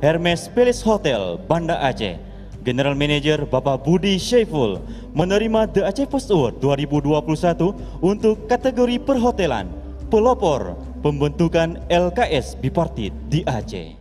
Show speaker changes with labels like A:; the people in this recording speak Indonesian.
A: Hermes Palace Hotel, Banda Aceh. General Manager Bapak Budi Syaiful menerima The Aceh Post Award 2021 untuk kategori perhotelan, pelopor, pembentukan LKS bipartit di Aceh.